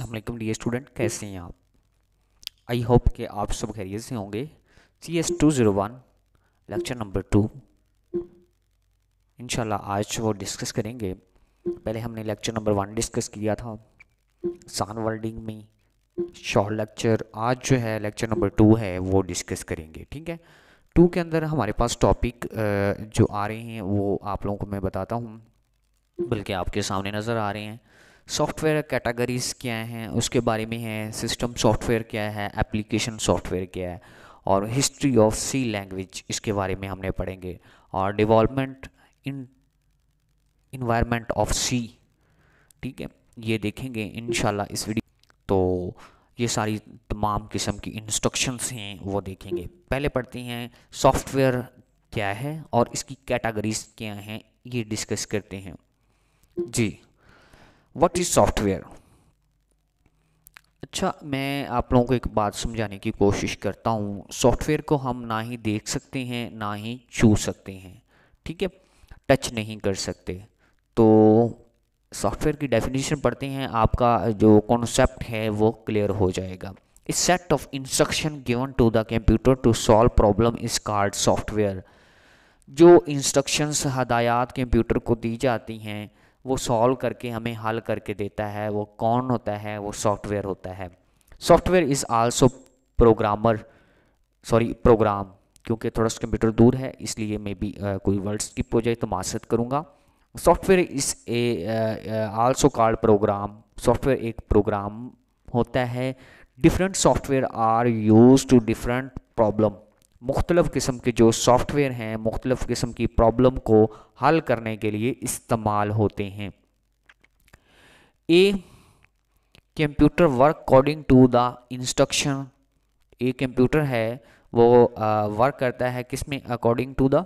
Aslam dear student कैसे हैं आप आई होप के आप सब खैरियत से होंगे C S two zero one lecture number two इनशाला आज वो डिस्कस करेंगे पहले हमने लेक्चर नंबर वन डिस्कस किया था सान वर्ल्डिंग में शॉर्ट लेक्चर आज जो है लेक्चर नंबर टू है वो डिस्कस करेंगे ठीक है टू के अंदर हमारे पास टॉपिक जो आ रहे हैं वो आप लोगों को मैं बताता हूँ बल्कि आपके सामने नज़र आ रहे हैं सॉफ्टवेयर कैटेगरीज़ क्या हैं उसके बारे में है सिस्टम सॉफ्टवेयर क्या है एप्लीकेशन सॉफ्टवेयर क्या है और हिस्ट्री ऑफ सी लैंग्वेज इसके बारे में हमने पढ़ेंगे और development in environment of C ठीक है ये देखेंगे इन इस वीडियो तो ये सारी तमाम किस्म की इंस्ट्रक्शंस हैं वो देखेंगे पहले पढ़ते हैं सॉफ्टवेयर क्या है और इसकी कैटेगरीज क्या हैं ये डिस्कस करते हैं जी वट इज़ सॉफ्टवेयर अच्छा मैं आप लोगों को एक बात समझाने की कोशिश करता हूँ सॉफ्टवेयर को हम ना ही देख सकते हैं ना ही छू सकते हैं ठीक है टच नहीं कर सकते तो सॉफ्टवेयर की डेफिनेशन पढ़ते हैं आपका जो कॉन्सेप्ट है वो क्लियर हो जाएगा इस set of instruction given to the computer to solve problem is called software जो इंस्ट्रक्शंस हदायत कंप्यूटर को दी जाती हैं वो सॉल्व करके हमें हल करके देता है वो कौन होता है वो सॉफ्टवेयर होता है software is also programmer sorry program क्योंकि थोड़ा सा कंप्यूटर दूर है इसलिए मैं भी uh, कोई वर्ड स्किप हो जाए तो मासद करूँगा software is a also called program software एक प्रोग्राम होता है different software are use to different problem मुख्तलफ़ किस्म के जो सॉफ्टवेयर हैं मुख्तलफ़ किस्म की प्रॉब्लम को हल करने के लिए इस्तेमाल होते हैं a computer work according to the instruction a computer है वो वर्क करता है किस में अकॉर्डिंग टू द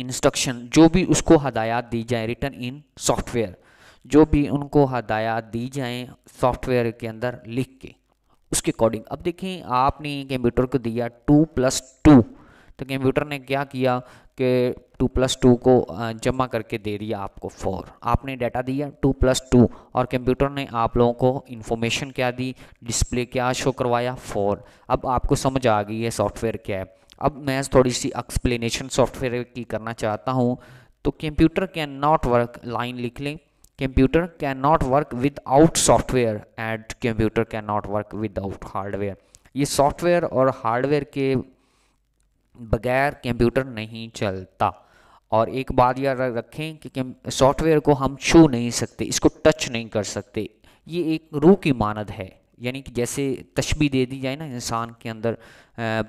इंस्ट्रक्शन जो भी उसको हदायत दी जाए रिटर्न इन सॉफ्टवेयर जो भी उनको हदायत दी जाएँ सॉफ्टवेयर के अंदर लिख के उसके अकॉर्डिंग अब देखें आपने कंप्यूटर को दिया टू प्लस टू तो कंप्यूटर ने क्या किया कि टू प्लस टू को जमा करके दे दिया आपको फोर आपने डाटा दिया टू प्लस टू और कंप्यूटर ने आप लोगों को इन्फॉर्मेशन क्या दी डिस्प्ले क्या शो करवाया फोर अब आपको समझ आ गई है सॉफ्टवेयर क्या है अब मैं थोड़ी सी एक्सप्लेनेशन सॉफ्टवेयर की करना चाहता हूँ तो computer can not work line लिख लें can without software and software can computer work without hardware ये सॉफ्टवेयर और हार्डवेयर के बगैर कंप्यूटर नहीं चलता और एक बात याद रखें कि सॉफ्टवेयर को हम छू नहीं सकते इसको टच नहीं कर सकते ये एक रूह की मानद है यानी कि जैसे तशबी दे दी जाए ना इंसान के अंदर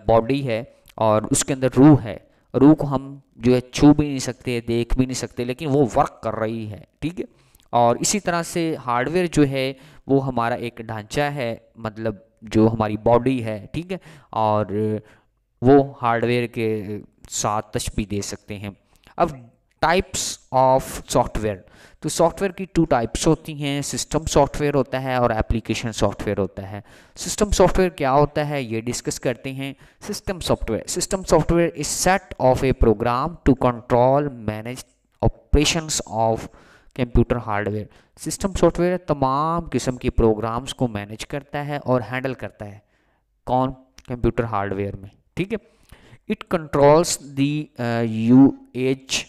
बॉडी है और उसके अंदर रूह है रूह को हम जो है छू भी नहीं सकते देख भी नहीं सकते लेकिन वो वर्क कर रही है ठीक है और इसी तरह से हार्डवेयर जो है वो हमारा एक ढांचा है मतलब जो हमारी बॉडी है ठीक है और वो हार्डवेयर के साथ तशबी दे सकते हैं अब टाइप्स ऑफ सॉफ्टवेयर तो सॉफ्टवेयर की टू टाइप्स होती हैं सिस्टम सॉफ्टवेयर होता है और एप्लीकेशन सॉफ्टवेयर होता है सिस्टम सॉफ्टवेयर क्या होता है ये डिस्कस करते हैं system software system software is set of a program to control manage operations of computer hardware system software तमाम किस्म की प्रोग्राम्स को मैनेज करता है और हैंडल करता है कौन कंप्यूटर हार्डवेयर में ठीक है इट कंट्रोल्स दी यू एच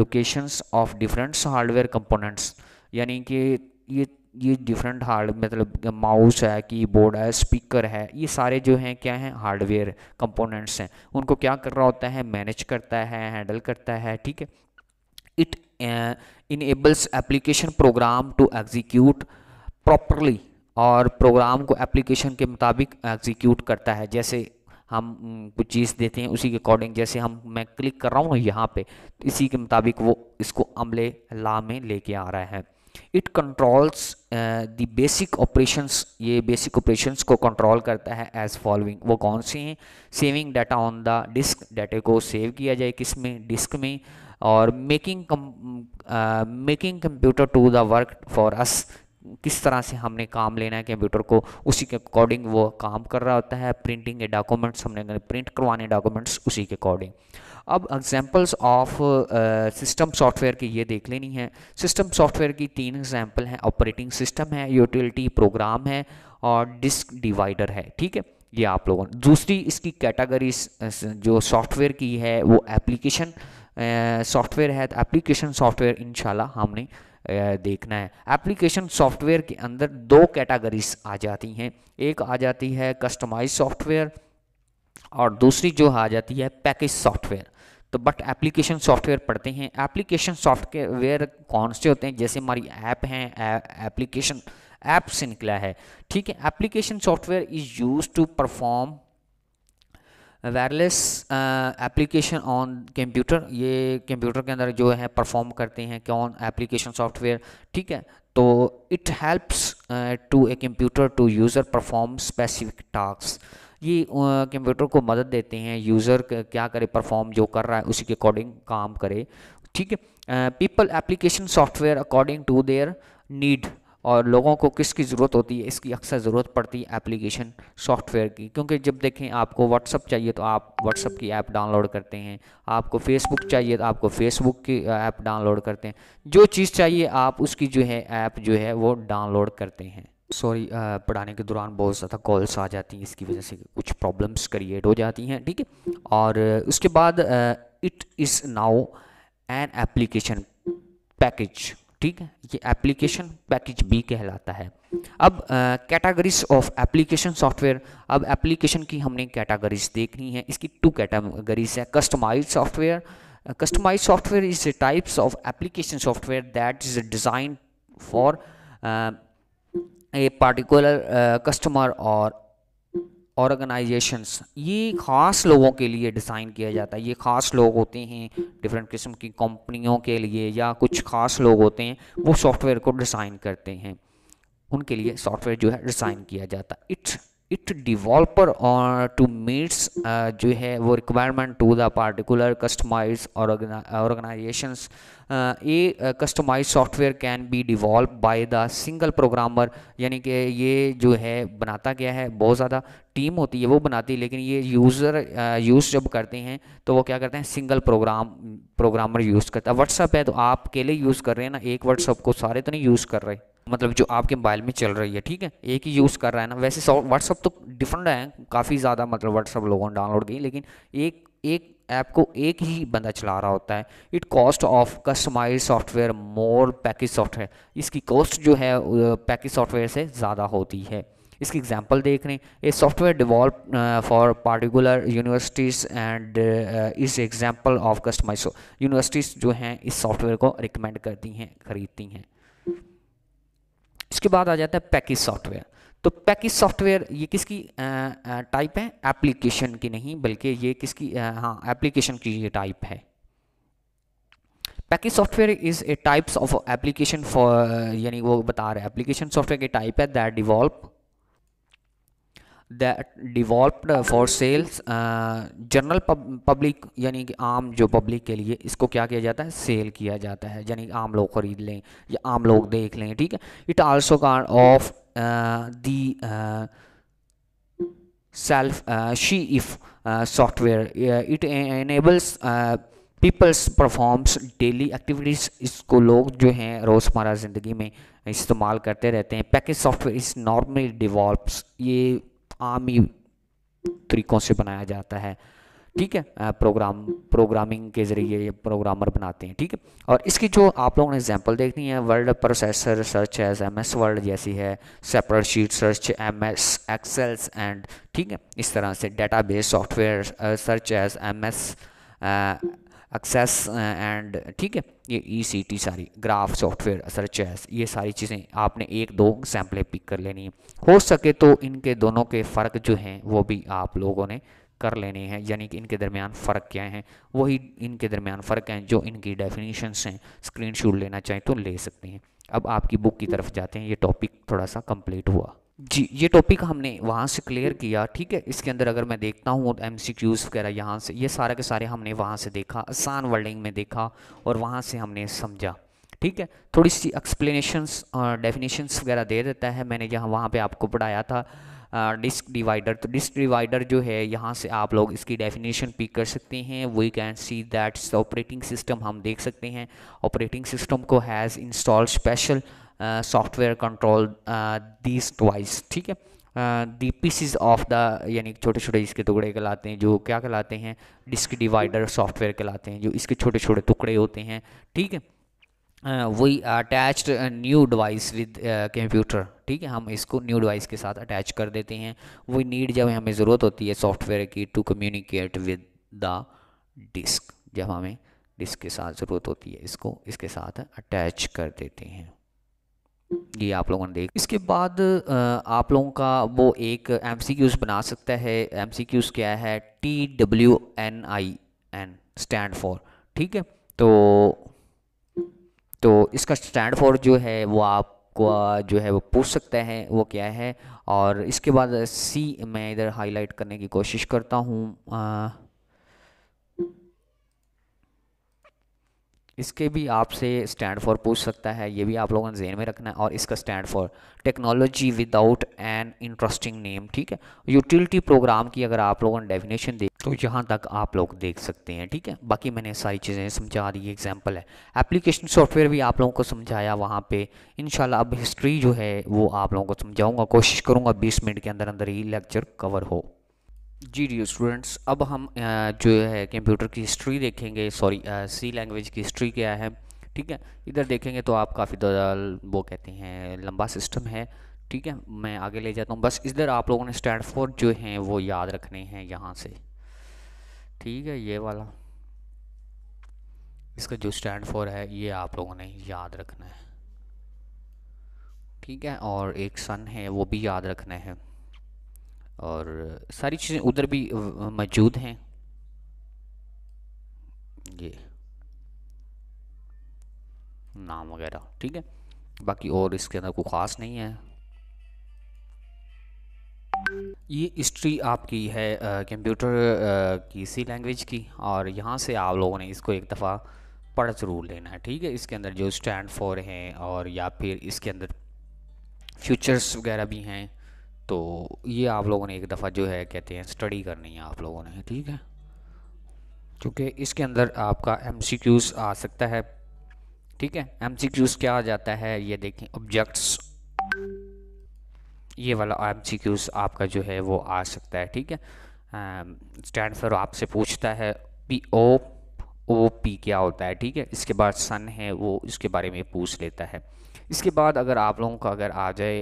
locations of differents hardware components यानी कि ये ये डिफरेंट हार्ड मतलब माउस है कीबोर्ड है स्पीकर है ये सारे जो हैं क्या हैं हार्डवेयर कंपोनेंट्स हैं उनको क्या कर रहा होता है मैनेज करता है हैंडल करता है ठीक है it enables application program to execute properly और प्रोग्राम को एप्लीकेशन के मुताबिक एग्जीक्यूट करता है जैसे हम कुछ चीज़ देते हैं उसी के अकॉर्डिंग जैसे हम मैं क्लिक कर रहा हूँ ना यहाँ पे तो इसी के मुताबिक वो इसको अमले ला में लेके आ रहा है it controls the basic operations ये बेसिक ऑपरेशंस को कंट्रोल करता है एज फॉलोइंग वो कौन से हैं saving data on the disk डाटे को सेव किया जाए किस में डिस्क में और making making computer to the work for us किस तरह से हमने काम लेना है कंप्यूटर को उसी के अकॉर्डिंग वो काम कर रहा होता है प्रिंटिंग के डॉक्यूमेंट्स हमने प्रिंट करवाने डॉक्यूमेंट्स उसी के अकॉर्डिंग अब एग्जांपल्स ऑफ सिस्टम सॉफ्टवेयर की ये देख लेनी है सिस्टम सॉफ्टवेयर की तीन एग्जांपल हैं ऑपरेटिंग सिस्टम है यूटिलिटी प्रोग्राम है और डिस्क डिवाइडर है ठीक है ये आप लोगों दूसरी इसकी कैटेगरी uh, जो सॉफ्टवेयर की है वो एप्लीकेशन सॉफ्टवेयर है तो एप्लीकेशन सॉफ्टवेयर इनशाला हमने देखना है एप्लीकेशन सॉफ्टवेयर के अंदर दो कैटागरीज आ जाती हैं एक आ जाती है कस्टमाइज सॉफ्टवेयर और दूसरी जो आ जाती है पैकेज सॉफ्टवेयर तो बट एप्लीकेशन सॉफ्टवेयर पढ़ते हैं एप्लीकेशन सॉफ्टवेयर कौन से होते हैं जैसे हमारी ऐप हैं एप्लीकेशन ऐप से निकला है ठीक है application software is use to perform various application on computer ये कंप्यूटर के अंदर जो है परफॉर्म करते हैं कौन एप्लीकेशन सॉफ्टवेयर ठीक है तो it helps to a computer to user perform specific task ये कंप्यूटर uh, को मदद देते हैं यूज़र क्या करे परफॉर्म जो कर रहा है उसी के अकॉर्डिंग काम करे ठीक है people application software according to their need और लोगों को किसकी ज़रूरत होती है इसकी अक्सर ज़रूरत पड़ती है एप्लीकेशन सॉफ्टवेयर की क्योंकि जब देखें आपको व्हाट्सअप चाहिए तो आप व्हाट्सअप की ऐप डाउनलोड करते हैं आपको फेसबुक चाहिए तो आपको फेसबुक की ऐप डाउनलोड करते हैं जो चीज़ चाहिए आप उसकी जो है ऐप जो है वो डाउनलोड करते हैं सॉरी पढ़ाने के दौरान बहुत ज़्यादा कॉल्स आ जाती हैं इसकी वजह से कुछ प्रॉब्लम्स क्रिएट हो जाती हैं ठीक है और उसके बाद it is now an application package ठीक है ये एप्लीकेशन पैकेज बी कहलाता है अब कैटागरीज ऑफ एप्लीकेशन सॉफ्टवेयर अब एप्लीकेशन की हमने कैटागरीज देखनी है इसकी टू कैटागरीज है customize software customize software is types of application software that is design for a particular customer और ऑर्गेनाइजेशंस ये ख़ास लोगों के लिए डिज़ाइन किया जाता है ये ख़ास लोग होते हैं डिफरेंट किस्म की कंपनियों के लिए या कुछ ख़ास लोग होते हैं वो सॉफ्टवेयर को डिज़ाइन करते हैं उनके लिए सॉफ्टवेयर जो है डिज़ाइन किया जाता है इट्स इट डिवॉल्पर और टू मीट्स जो है वो requirement to the particular customize organizations ये customize software can be developed by the single programmer यानी कि ये जो है बनाता गया है बहुत ज़्यादा टीम होती है वो बनाती है लेकिन ये यूज़र यूज़ जब करते हैं तो वो क्या करते हैं सिंगल प्रोग्राम प्रोग्रामर यूज़ करता है व्हाट्सअप है तो आप अकेले यूज़ कर रहे हैं ना एक व्हाट्सअप को सारे तो नहीं यूज़ कर रहे मतलब जो आपके मोबाइल में चल रही है ठीक है एक ही यूज़ कर रहा है ना वैसे व्हाट्सअप तो डिफरेंट है काफ़ी ज़्यादा मतलब व्हाट्सअप लोगों ने डाउनलोड की लेकिन एक एक ऐप को एक ही बंदा चला रहा होता है it cost of customize software more package software इसकी कॉस्ट जो है पैकेज सॉफ्टवेयर से ज़्यादा होती है इसकी एग्जांपल देख रहे हैं a software developed for particular universities and is example of customize universities जो हैं इस सॉफ्टवेयर को रिकमेंड करती हैं खरीदती हैं इसके बाद आ जाता है पैकेज सॉफ्टवेयर तो पैकेज सॉफ्टवेयर ये किसकी टाइप है एप्लीकेशन की नहीं बल्कि ये किसकी हाँ एप्लीकेशन की ये टाइप है package software is a types of application for यानी वो बता रहे हैं एप्लीकेशन सॉफ्टवेयर की टाइप है that developed that developed for sales general uh, public यानी कि आम जो पब्लिक के लिए इसको क्या किया जाता है सेल किया जाता है यानी आम लोग ख़रीद लें या आम लोग देख लें ठीक है it also called of the self uh, she if uh, software uh, it enables uh, peoples performs daily activities इसको लोग जो हैं रोज़मर्रा ज़िंदगी में इस्तेमाल करते रहते हैं package software is normally develop ये आर्मी तरीकों से बनाया जाता है ठीक है प्रोग्राम प्रोग्रामिंग के ज़रिए ये प्रोग्रामर बनाते हैं ठीक है और इसकी जो आप लोगों ने एग्जांपल देखनी है world processor search as M S world जैसी है separate sheet search M S एक्सेल्स and ठीक है इस तरह से database software search as M S access and uh, uh, ठीक है ये ई सी टी सारी ग्राफ सॉफ्टवेयर सर्चेस ये सारी चीज़ें आपने एक दो सैम्पलें पिक कर लेनी है हो सके तो इनके दोनों के फ़र्क जो हैं वो भी आप लोगों ने कर लेने हैं यानी कि इनके दरमियान फ़र्क क्या है वही इनके दरमियान फ़र्क हैं जो इनकी डेफिनेशंस हैं स्क्रीनशॉट लेना चाहें तो ले सकते हैं अब आपकी बुक की तरफ जाते हैं ये टॉपिक थोड़ा सा कंप्लीट हुआ जी ये टॉपिक हमने वहाँ से क्लियर किया ठीक है इसके अंदर अगर मैं देखता हूँ एम सी क्यूज़ वगैरह यहाँ से ये सारे के सारे हमने वहाँ से देखा आसान वर्डिंग में देखा और वहाँ से हमने समझा ठीक है थोड़ी सी एक्सप्लेनेशंस डेफिनेशंस वगैरह दे देता है मैंने जहाँ वहाँ पे आपको पढ़ाया था डिस्क डिवाइडर तो डिस्क डिवाइडर जो है यहाँ से आप लोग इसकी डेफिनेशन पिक कर सकते हैं we can see that's operating system हम देख सकते हैं ऑपरेटिंग सिस्टम को has install special software control this device ठीक है दी पीसीज ऑफ द यानी छोटे छोटे इसके टुकड़े कहलाते हैं जो क्या कहलाते हैं डिस्क डिवाइडर सॉफ्टवेयर कहलाते हैं जो इसके छोटे छोटे टुकड़े होते हैं ठीक है वही attached new device with computer ठीक है हम इसको न्यू डिवाइस के साथ अटैच कर देते हैं वही नीड जब हमें ज़रूरत होती है सॉफ्टवेयर की to communicate with the disk जब हमें डिस्क के साथ ज़रूरत होती है इसको इसके साथ अटैच कर देते हैं ये आप लोगों ने देख इसके बाद आप लोगों का वो एक एम बना सकता है एम क्या है T W N I N stand for ठीक है तो तो इसका स्टैंड फॉर जो है वो आपको जो है वो पूछ सकते हैं वो क्या है और इसके बाद सी मैं इधर हाईलाइट करने की कोशिश करता हूँ इसके भी आपसे स्टैंड फॉर पूछ सकता है ये भी आप लोगों ने जहन में रखना है और इसका stand for technology without an interesting name ठीक है यूटिलिटी प्रोग्राम की अगर आप लोगों ने डेफिनेशन दे तो यहाँ तक आप लोग देख सकते हैं ठीक है बाकी मैंने सारी चीज़ें समझा दी एग्जाम्पल है एप्लीकेशन सॉफ्टवेयर भी आप लोगों को समझाया वहाँ पर इन अब हिस्ट्री जो है वो आप लोगों को समझाऊंगा कोशिश करूँगा बीस मिनट के अंदर अंदर ही लेक्चर कवर हो जी जी स्टूडेंट्स अब हम जो है कंप्यूटर की हिस्ट्री देखेंगे सॉरी सी लैंग्वेज की हिस्ट्री क्या है ठीक है इधर देखेंगे तो आप काफ़ी वो कहते हैं लंबा सिस्टम है ठीक है मैं आगे ले जाता हूँ बस इधर आप लोगों ने स्टैंड फोर जो हैं वो याद रखने हैं यहाँ से ठीक है ये वाला इसका जो स्टैंड फोर है ये आप लोगों ने याद रखना है ठीक है और एक सन है वो भी याद रखना है और सारी चीज़ें उधर भी मौजूद हैं ये नाम वगैरह ठीक है बाकी और इसके अंदर कोई ख़ास नहीं है ये हिस्ट्री आपकी है कंप्यूटर की सी लैंग्वेज की और यहाँ से आप लोगों ने इसको एक दफ़ा पढ़ ज़रूर लेना है ठीक है इसके अंदर जो स्टैंड फॉर हैं और या फिर इसके अंदर फ्यूचर्स वगैरह भी हैं तो ये आप लोगों ने एक दफ़ा जो है कहते हैं स्टडी करनी है आप लोगों ने ठीक है क्योंकि इसके अंदर आपका एम आ सकता है ठीक है एम क्या आ जाता है ये देखें ऑब्जेक्ट्स ये वाला एम आपका जो है वो आ सकता है ठीक है स्टैंड फॉर आपसे पूछता है पी ओ ओ पी क्या होता है ठीक है इसके बाद सन है वो इसके बारे में पूछ लेता है इसके बाद अगर आप लोगों का अगर आ जाए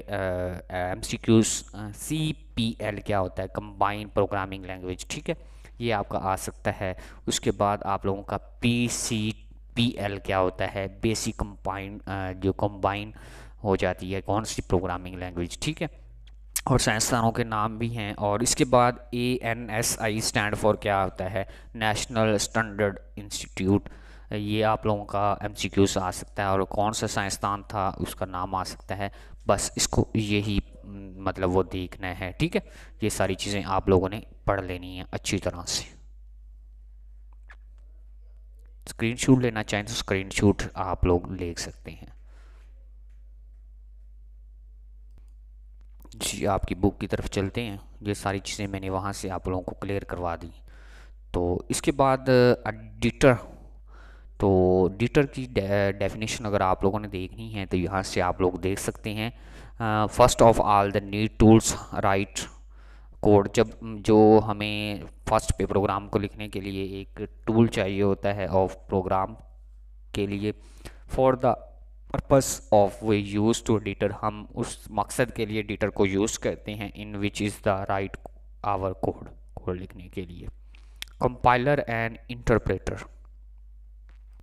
M C Qs C P L क्या होता है कंबाइंड प्रोग्रामिंग लैंग्वेज ठीक है ये आपका आ सकता है उसके बाद आप लोगों का पी सी पी एल क्या होता है बेसिक कंबाइंड जो कंबाइन हो जाती है कौन सी प्रोग्रामिंग लैंग्वेज ठीक है और साइंसदानों के नाम भी हैं और इसके बाद A N S I stand for क्या होता है नेशनल स्टैंडर्ड इंस्टीट्यूट ये आप लोगों का एम आ सकता है और कौन सा साइंसदान था उसका नाम आ सकता है बस इसको यही मतलब वो देखना है ठीक है ये सारी चीज़ें आप लोगों ने पढ़ लेनी है अच्छी तरह से स्क्रीनशॉट लेना चाहें तो स्क्रीनशॉट आप लोग ले सकते हैं जी आपकी बुक की तरफ चलते हैं ये सारी चीज़ें मैंने वहाँ से आप लोगों को क्लियर करवा दी तो इसके बाद एडिटर तो डिटर की डेफिनेशन अगर आप लोगों ने देखनी है तो यहाँ से आप लोग देख सकते हैं first of all the need tools write code जब जो हमें फर्स्ट पे प्रोग्राम को लिखने के लिए एक टूल चाहिए होता है ऑफ प्रोग्राम के लिए for the purpose of we use to editor हम उस मकसद के लिए एडिटर को यूज़ करते हैं in which is the write our code code लिखने के लिए कंपाइलर एंड इंटरप्रेटर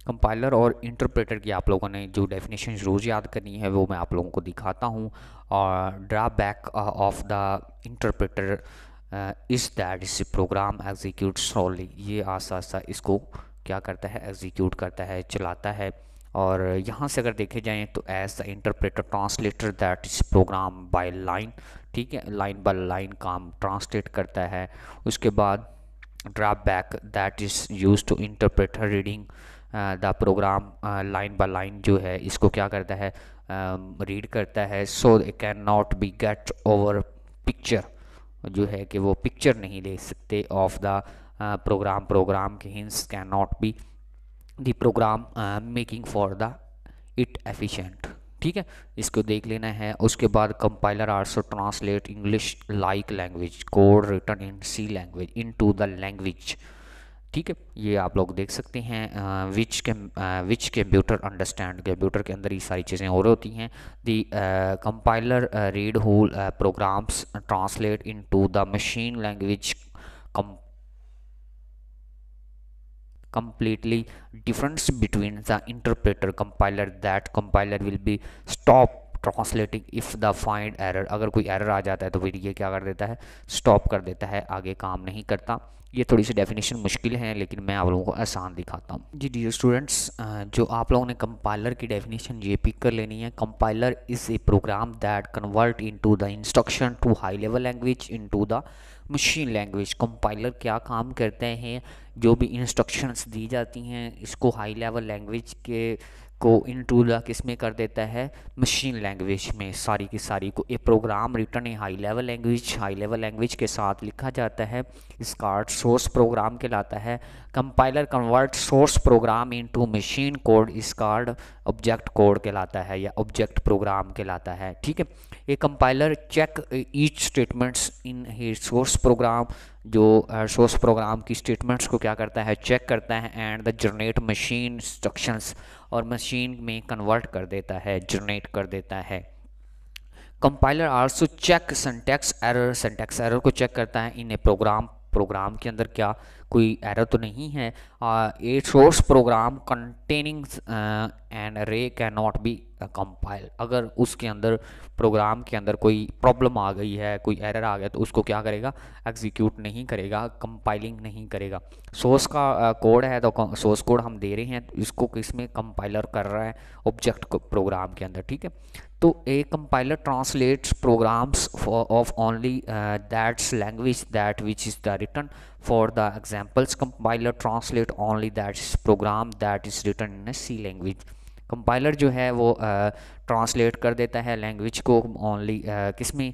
कंपाइलर और इंटरप्रेटर की आप लोगों ने जो डेफिनेशन रोज़ याद करनी है वो मैं आप लोगों को दिखाता हूँ और drawback of the interpreter is that is program execute slowly ये आस्ता आस्ता इसको क्या करता है एग्जीक्यूट करता है चलाता है और यहाँ से अगर देखे जाएँ तो as the interpreter translator that is program by line ठीक है लाइन बाय लाइन काम ट्रांसलेट करता है उसके बाद drawback that is use to interpreter reading the program line by line जो है इसको क्या करता है रीड uh, करता है so they can not be get over picture जो है कि वो पिक्चर नहीं ले सकते ऑफ द प्रोग्राम प्रोग्राम के hence can not be the program making for the it efficient ठीक है इसको देख लेना है उसके बाद compiler also translate English like language code written in C language into the language ठीक है ये आप लोग देख सकते हैं विच के विच कंप्यूटर अंडरस्टैंड कंप्यूटर के अंदर ये सारी चीज़ें हो रही होती हैं the compiler read whole programs translate into the machine language come completely difference between the interpreter compiler that compiler will be stop translating if the find error अगर कोई एरर आ जाता है तो फिर ये क्या कर देता है स्टॉप कर देता है आगे काम नहीं करता ये थोड़ी सी डेफिनेशन मुश्किल है लेकिन मैं आप लोगों को आसान दिखाता हूँ जी डी स्टूडेंट्स जो आप लोगों ने कंपाइलर की डेफिनेशन ये पिक कर लेनी है compiler is a program that convert into the instruction to high level language into the machine language compiler क्या काम करते हैं जो भी इंस्ट्रक्शंस दी जाती हैं इसको हाई लेवल लैंग्वेज के को टू द किस में कर देता है मशीन लैंग्वेज में सारी की सारी को ये program written in high level language high level language के साथ लिखा जाता है इसका अर्थ सोर्स प्रोग्राम कहलाता है compiler convert source program into machine code is called object code कहलाता है या ऑब्जेक्ट प्रोग्राम कहलाता है ठीक है ये compiler check each statements in the source program जो सोर्स uh, प्रोग्राम की स्टेटमेंट्स को क्या करता है चेक करता है and the generate machine instructions और मशीन में कन्वर्ट कर देता है जनरेट कर देता है compiler also check syntax error syntax error को चेक करता है इन ए प्रोग्राम प्रोग्राम के अंदर क्या कोई एरर तो नहीं है a source program containing an error can not be सकता कंपाइल अगर उसके अंदर प्रोग्राम के अंदर कोई प्रॉब्लम आ गई है कोई एरर आ गया तो उसको क्या करेगा एग्जीक्यूट नहीं करेगा कंपाइलिंग नहीं करेगा सोर्स का कोड है तो सोर्स कोड हम दे रहे हैं तो इसको किस में कंपाइलर कर रहा है ऑब्जेक्ट प्रोग्राम के अंदर ठीक है तो a compiler translates programs of only that's language that which is the written for the examples compiler translate only that's program that is written in a C language compiler जो है वो translate कर देता है लैंग्वेज को only किस में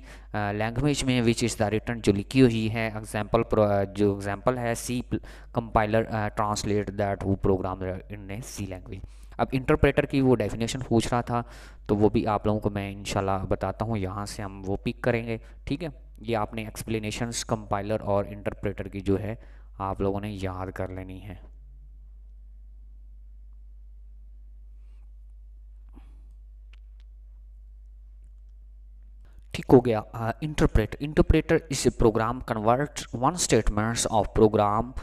language में विच इज़ द रिटर्न जो लिखी हुई है एग्जाम्पल जो एग्जांपल है C compiler translate that who program in C language अब इंटरप्रेटर की वो डेफिनेशन पूछ रहा था तो वो भी आप लोगों को मैं इनशाला बताता हूँ यहाँ से हम वो पिक करेंगे ठीक है ये आपने एक्सप्लेनेशन कंपाइलर और इंटरप्रेटर की जो है आप लोगों ने याद कर लेनी है ठीक हो गया interpret interpreter is program convert one statements of program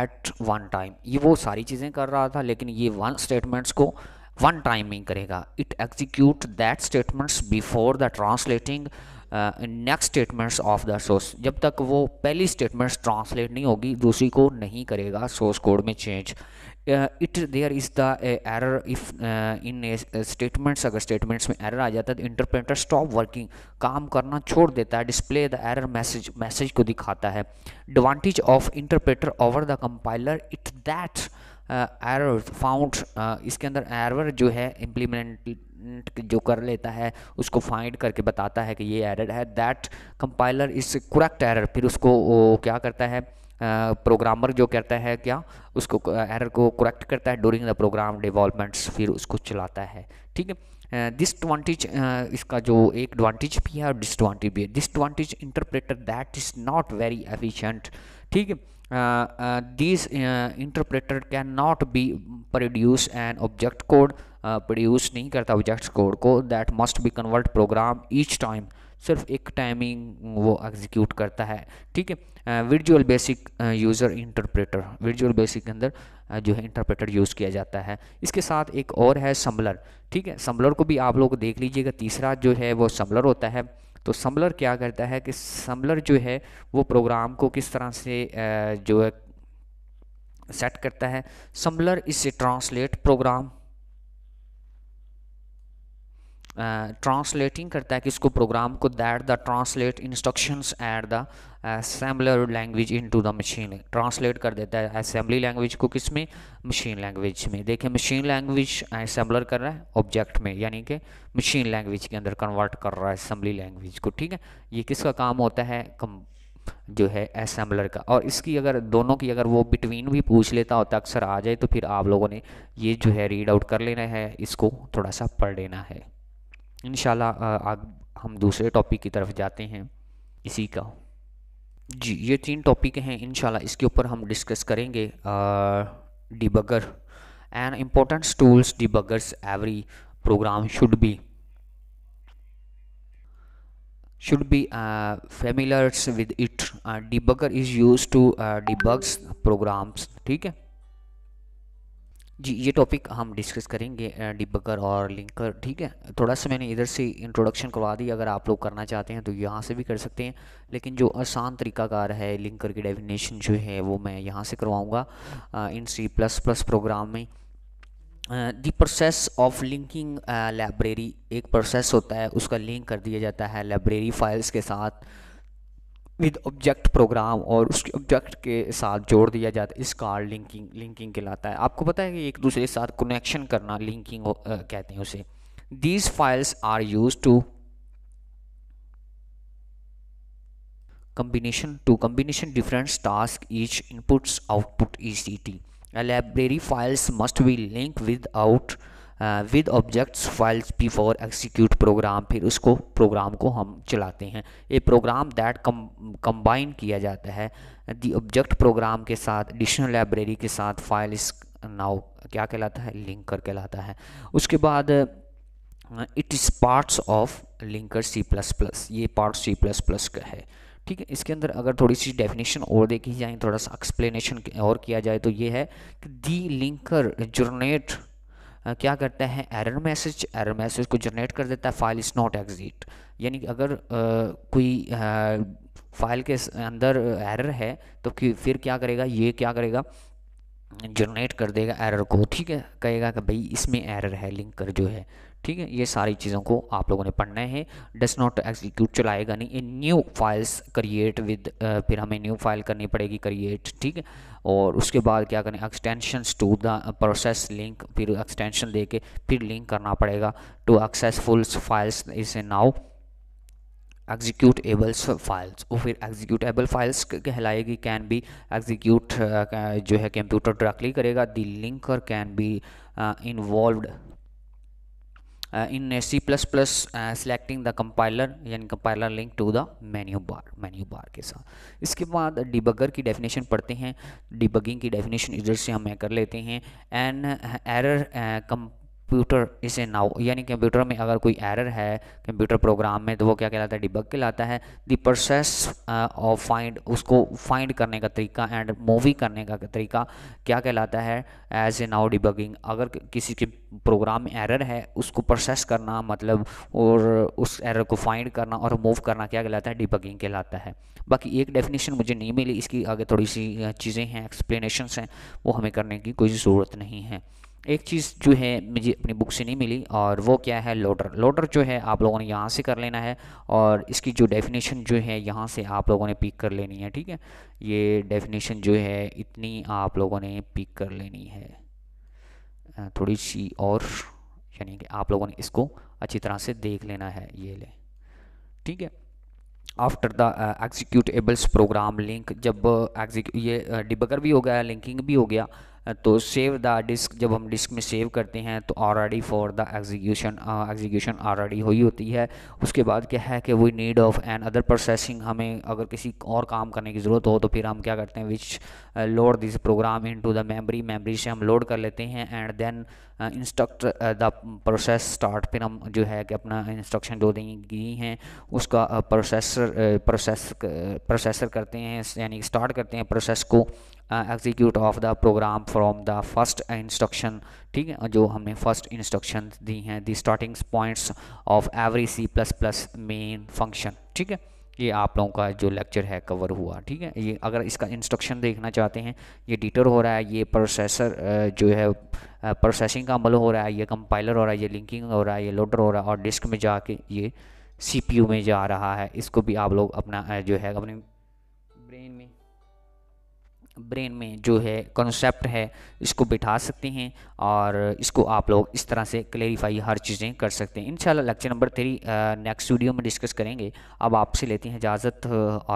at one time ये वो सारी चीज़ें कर रहा था लेकिन ये वन स्टेटमेंट्स को वन टाइम करेगा it execute that statements before the translating next statements of the source जब तक वो पहली स्टेटमेंट्स ट्रांसलेट नहीं होगी दूसरी को नहीं करेगा सोर्स कोड में change uh, it there is the uh, error if uh, in a, a statements अगर statements में error आ जाता है तो interpreter stop working काम करना छोड़ देता है display the error message message को दिखाता है advantage of interpreter over the compiler it that uh, error found uh, इसके अंदर error जो है implement जो कर लेता है उसको फाइंड करके बताता है कि ये एरर है that compiler is correct error फिर उसको क्या करता है प्रोग्रामर जो करता है क्या उसको एरर को करेक्ट करता है डूरिंग द प्रोग्राम डेवलपमेंट्स फिर उसको चलाता है ठीक है डिसडवांटेज इसका जो एक एडवांटेज भी है और डिसडवांटेज भी है disadvantage interpreter that is not very efficient ठीक है this interpreter can not be produce an object code produce नहीं करता ऑब्जेक्ट कोड को that must be convert program each time सिर्फ एक टाइमिंग वो एग्जीक्यूट करता है ठीक है visual basic user interpreter visual basic के अंदर जो है इंटरप्रेटर यूज़ किया जाता है इसके साथ एक और है समलर ठीक है समलर को भी आप लोग देख लीजिएगा तीसरा जो है वो समलर होता है तो समलर क्या करता है कि समलर जो है वो प्रोग्राम को किस तरह से जो है सेट करता है समलर इसे ट्रांसलेट प्रोग्राम ट्रांसलेटिंग करता है कि इसको प्रोग्राम को that the translate instructions at the assembler language into the machine translate कर देता है असेंबली लैंग्वेज को किस में मशीन लैंग्वेज में देखिए मशीन लैंग्वेज असेंबलर कर रहा है ऑब्जेक्ट में यानी कि मशीन लैंग्वेज के अंदर कन्वर्ट कर रहा है असेंबली लैंग्वेज को ठीक है ये किसका काम होता है कम जो है असेंबलर का और इसकी अगर दोनों की अगर वो बिटवीन भी पूछ लेता होता अक्सर आ जाए तो फिर आप लोगों ने ये जो है रीड आउट कर लेना है इसको थोड़ा सा पढ़ लेना है इन हम दूसरे टॉपिक की तरफ जाते हैं इसी का जी ये तीन टॉपिक हैं इन इसके ऊपर हम डिस्कस करेंगे debugger and important tools debuggers every program should be should be uh, familiar with it uh, debugger is used to uh, debugs programs ठीक है जी ये टॉपिक हम डिस्कस करेंगे डिबकर और लिंकर ठीक है थोड़ा सा मैंने इधर से इंट्रोडक्शन करवा दी अगर आप लोग करना चाहते हैं तो यहाँ से भी कर सकते हैं लेकिन जो आसान तरीकाकार है लिंकर की डेफिनेशन जो है वो मैं यहाँ से करवाऊँगा इन सी प्लस प्लस प्रोग्राम में the process of linking library एक प्रोसेस होता है उसका लिंक कर दिया जाता है लाइब्रेरी फाइल्स के साथ विद ऑब्जेक्ट प्रोग्राम और उसके ऑब्जेक्ट के साथ जोड़ दिया जाता है इस कार लिंकिंग लिंकिंग कहलाता है आपको पता है कि एक दूसरे के साथ कनेक्शन करना लिंकिंग uh, कहते हैं उसे these files are use to to combination different task each inputs output E C T library files must be link with out with objects files before execute program फिर उसको programme को हम चलाते हैं ये प्रोग्राम दैट कंबाइन किया जाता है दी ऑब्जेक्ट प्रोग्राम के साथ एडिशनल लाइब्रेरी के साथ फाइल्स नाउ क्या कहलाता है लिंकर कहलाता है उसके बाद it is parts of linker C plus plus ये पार्ट सी प्लस प्लस का है ठीक है इसके अंदर अगर थोड़ी सी डेफिनेशन और देखी जाए थोड़ा सा एक्सप्लेनेशन और किया जाए तो ये है कि दी लिंकर जर्नेट क्या करता है एरर मैसेज एरर मैसेज को जनरेट कर देता है फाइल इज़ नॉट एग्जिट यानी अगर आ, कोई आ, फाइल के अंदर एरर है तो फिर क्या करेगा ये क्या करेगा जनरेट कर देगा एरर को ठीक है कहेगा कि भाई इसमें एरर है लिंक कर जो है ठीक है ये सारी चीज़ों को आप लोगों ने पढ़ना है डस नॉट एक्सिक्यूट चलाएगा नहीं in new files create with फिर हमें न्यू फाइल करनी पड़ेगी क्रिएट ठीक है और उसके बाद क्या करें extension to the process link फिर एक्सटेंशन दे के फिर लिंक करना पड़ेगा टू एक्सेसफुल्स फाइल्स इसे नाउ एग्जीक्यूट एबल्स फाइल्स वो फिर एग्जीक्यूटेबल फाइल्स कहलाएगी कैन बी एग्जीक्यूट जो है कंप्यूटर डायरेक्टली करेगा the linker can be involve in C plus plus selecting the compiler यानी compiler link to the menu bar menu bar के साथ इसके बाद डिबगर की डेफिनेशन पढ़ते हैं डिबगिंग की डेफिनेशन इधर से हम कर लेते हैं एन एरर कम कंप्यूटर इसे नाउ यानी कंप्यूटर में अगर कोई एरर है कंप्यूटर प्रोग्राम में तो वो क्या कहलाता है डिबग कहलाता है द प्रोसेस ऑफ फाइंड उसको फाइंड करने का तरीका एंड मूवी करने का तरीका क्या कहलाता है एज ए नाउ डिबगिंग अगर किसी के प्रोग्राम में एरर है उसको प्रोसेस करना मतलब और उस एरर को फाइंड करना और मूव करना क्या कहलाता है डिबगिंग कहलाता है बाकी एक डेफिनेशन मुझे नहीं मिली इसकी आगे थोड़ी सी uh, चीज़ें हैं एक्सप्लेनेशंस हैं वो हमें करने की कोई ज़रूरत नहीं है एक चीज़ जो है मुझे अपनी बुक से नहीं मिली और वो क्या है लोटर लोटर जो है आप लोगों ने यहाँ से कर लेना है और इसकी जो डेफिनेशन जो है यहाँ से आप लोगों ने पिक कर लेनी है ठीक है ये डेफिनेशन जो है इतनी आप लोगों ने पिक कर लेनी है थोड़ी सी और यानी कि आप लोगों ने इसको अच्छी तरह से देख लेना है ये ले ठीक है after the executables program link जब एग्जीक्यू ये डिबगर भी हो गया लिंकिंग भी हो गया तो सेव द डिस्क जब हम डिस्क में सेव करते हैं तो already for the execution execution already हुई होती है उसके बाद क्या है कि we need of another processing हमें अगर किसी और काम करने की ज़रूरत हो तो फिर हम क्या करते हैं which load this program into the memory memory से हम लोड कर लेते हैं and then instruct the process start फिर हम जो है कि अपना इंस्ट्रक्शन जो दी हैं उसका प्रोसेसर प्रोसेस प्रोसेसर करते हैं यानी स्टार्ट करते हैं प्रोसेस को execute of the program from the first instruction ठीक है जो हमने फर्स्ट इंस्ट्रक्शन दी हैं the starting points of every C plus plus main function ठीक है ये आप लोगों का जो लेक्चर है कवर हुआ ठीक है ये अगर इसका इंस्ट्रक्शन देखना चाहते हैं ये डिटर हो रहा है ये प्रोसेसर जो है प्रोसेसिंग का अमल हो रहा है ये कंपाइलर हो रहा है ये लिंकिंग हो रहा है ये लोडर हो रहा है और डिस्क में जाके ये सीपीयू में जा रहा है इसको भी आप लोग अपना जो है अपने ब्रेन में ब्रेन में जो है कॉन्सेप्ट है इसको बिठा सकते हैं और इसको आप लोग इस तरह से क्लेरिफाई हर चीज़ें कर सकते हैं इंशाल्लाह lecture number three next video में डिस्कस करेंगे अब आपसे लेते हैं इजाज़त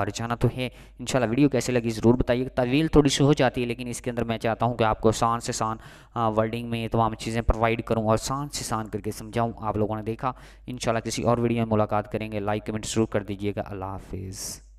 और जाना तो है इनशाला वीडियो कैसे लगी ज़रूर बताइए तवील थोड़ी सी हो जाती है लेकिन इसके अंदर मैं चाहता हूँ कि आपको आसान से आसान वर्डिंग में तमाम चीज़ें प्रोवाइड करूँ और आसान से आसान करके समझाऊँ आप लोगों ने देखा इन किसी और वीडियो में मुलाकात करेंगे लाइक कमेंट शुरू कर दीजिएगा अल्लाह हाफिज़